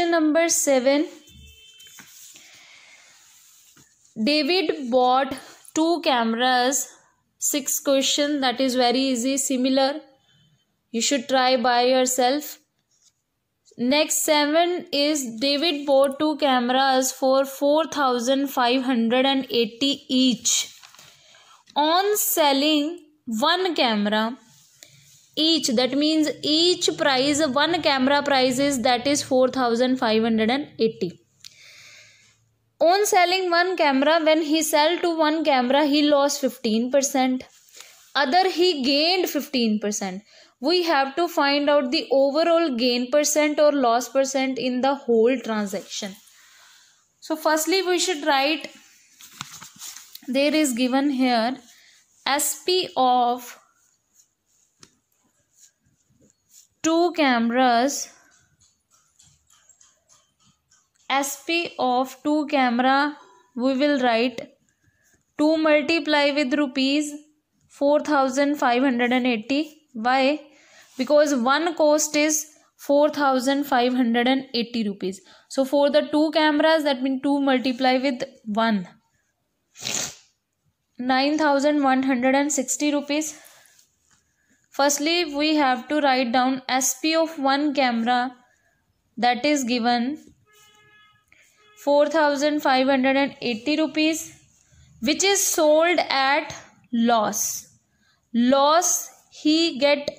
Question number 7 David bought two cameras. Six question that is very easy, similar. You should try by yourself. Next seven is David bought two cameras for 4580 each. On selling one camera, each that means each price one camera price is that is 4580 on selling one camera when he sell to one camera he lost 15% other he gained 15% we have to find out the overall gain percent or loss percent in the whole transaction so firstly we should write there is given here sp of two cameras SP of two camera we will write 2 multiply with rupees 4580 why because one cost is 4580 rupees so for the two cameras that means 2 multiply with 1 9160 rupees Firstly, we have to write down SP of one camera that is given 4580 rupees which is sold at loss. Loss he get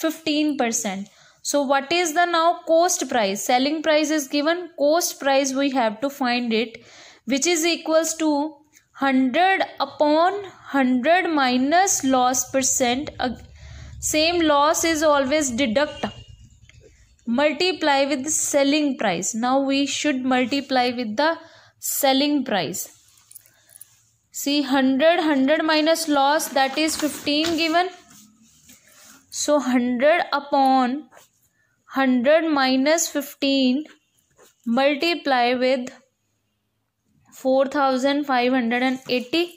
15%. So what is the now cost price? Selling price is given. Cost price we have to find it which is equals to 100 upon 100 minus loss percent same loss is always deduct multiply with the selling price now we should multiply with the selling price see 100 100 minus loss that is 15 given so 100 upon 100 minus 15 multiply with 4580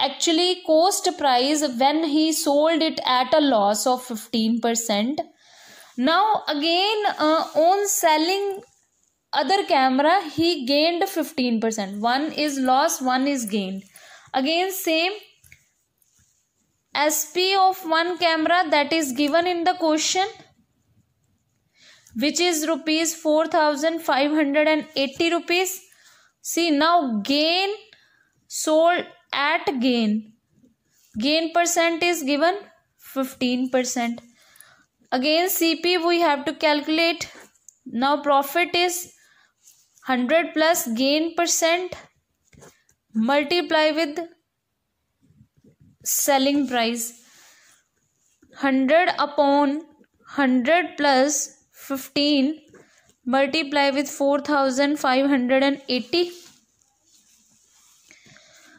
actually cost price when he sold it at a loss of 15%. Now again uh, on selling other camera he gained 15%. One is loss, one is gained. Again same SP of one camera that is given in the question which is rupees 4580 rupees see now gain sold at gain gain percent is given 15 percent again cp we have to calculate now profit is 100 plus gain percent multiply with selling price 100 upon 100 plus 15 multiply with 4580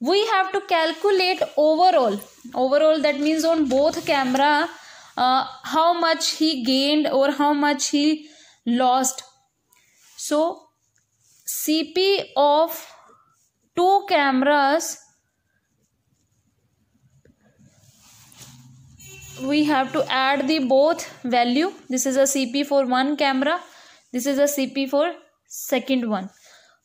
we have to calculate overall overall that means on both camera uh, how much he gained or how much he lost so cp of two cameras we have to add the both value this is a cp for one camera this is a cp for second one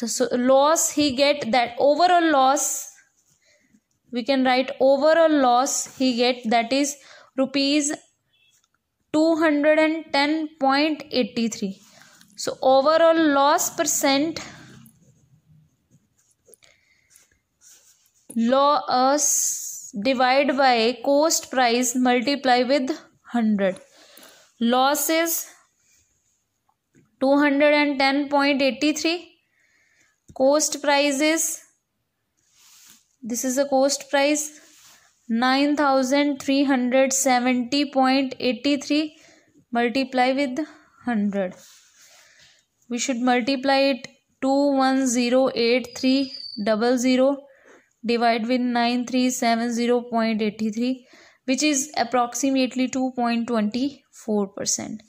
the so loss he get that overall loss we can write overall loss he get that is rupees 210.83 so overall loss percent loss divide by cost price multiply with 100 loss is 210.83 cost price is this is a cost price 9370.83 multiply with 100 we should multiply it two one zero eight three double zero. divide with 9370.83 which is approximately 2.24 percent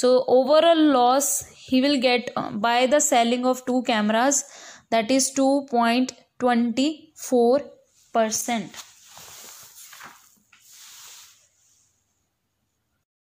so overall loss he will get uh, by the selling of two cameras that is 2.24 percent